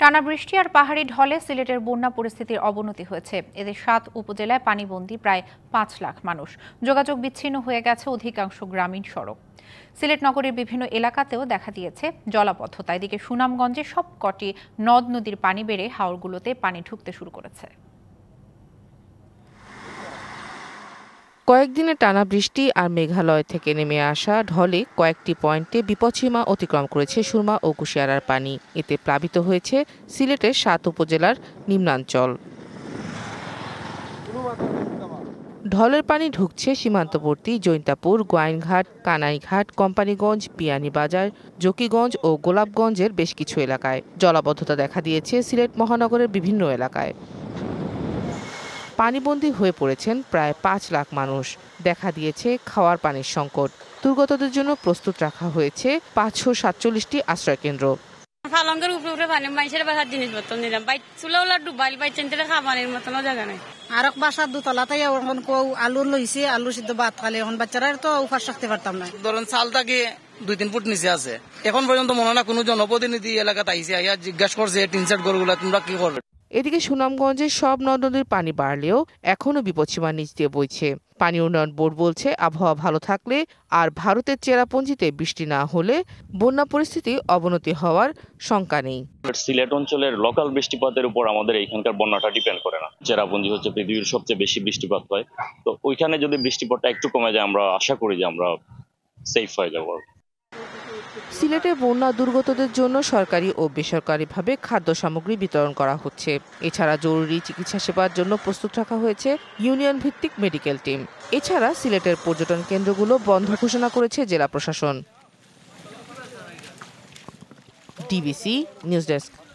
টানা বৃষ্টি আর পাহাড়ি ঢলে সিলেটের বন্যা পরিস্থিতির অবনতি হয়েছে এদের সাত উপজেলায় পানিবন্দী প্রায় পাঁচ লাখ মানুষ যোগাযোগ বিচ্ছিন্ন হয়ে গেছে অধিকাংশ গ্রামীণ সড়ক সিলেট নগরের বিভিন্ন এলাকাতেও দেখা দিয়েছে জলাবদ্ধতা এদিকে সুনামগঞ্জে সবকটি নদ নদীর পানি বেড়ে হাওরগুলোতে পানি ঢুকতে শুরু করেছে কয়েকদিনে টানা বৃষ্টি আর মেঘালয় থেকে নেমে আসা ঢলে কয়েকটি পয়েন্টে বিপদসীমা অতিক্রম করেছে সুরমা ও কুশিয়ারার পানি এতে প্লাবিত হয়েছে সিলেটের সাত উপজেলার নিম্নাঞ্চল ঢলের পানি ঢুকছে সীমান্তবর্তী জৈন্তাপুর গোয়াইনঘাট কানাইঘাট কোম্পানিগঞ্জ বিয়ানীবাজার জকিগঞ্জ ও গোলাপগঞ্জের বেশ কিছু এলাকায় জলাবদ্ধতা দেখা দিয়েছে সিলেট মহানগরের বিভিন্ন এলাকায় পানিবন্দী হয়ে পড়েছেন প্রায় পাঁচ লাখ মানুষ দেখা দিয়েছে খাওয়ার পানির সংকট দুর্গতদের জন্য প্রস্তুত রাখা হয়েছে পাঁচশো সাতচল্লিশটি আশ্রয়কেন্দ্র ফালঙ্গের উপরে উপরে পানি জায়গা নাই আর এক এখন সিদ্ধ এখন বাচ্চারা তো উপাস পারতাম না দুই তিন ফুট নিচে আছে এখন পর্যন্ত মনে না কোনো জনপ্রতিনিধি এলাকাতে জিজ্ঞাসা করছে টিন গরুগুলা তোমরা কি করবে এদিকে সুনামগঞ্জের সব নদ নদীর পানি বাড়লেও এখনও বিপদসীমার নিচ দিয়ে বইছে পানি উন্নয়ন বোর্ড বলছে আবহাওয়া ভালো থাকলে আর ভারতের চেরাপুঞ্জিতে বৃষ্টি না হলে বন্যা পরিস্থিতি অবনতি হওয়ার শঙ্কা নেই সিলেট অঞ্চলের লোকাল বৃষ্টিপাতের উপর আমাদের এইখানকার বন্যাটা ডিপেন্ড করে না চেরাপুঞ্জি হচ্ছে পৃথিবীর সবচেয়ে বেশি বৃষ্টিপাত হয় তো ওইখানে যদি বৃষ্টিপাতটা একটু কমে যায় আমরা আশা করি যে আমরা সেফ হয়ে যাবো সিলেটে বন্যা দুর্গতদের জন্য সরকারি ও বেসরকারিভাবে খাদ্য সামগ্রী বিতরণ করা হচ্ছে এছাড়া জরুরি চিকিৎসা সেবার জন্য প্রস্তুত রাখা হয়েছে ইউনিয়ন ভিত্তিক মেডিকেল টিম এছাড়া সিলেটের পর্যটন কেন্দ্রগুলো বন্ধ ঘোষণা করেছে জেলা প্রশাসন ডিবিসি নিউজ ডেস্ক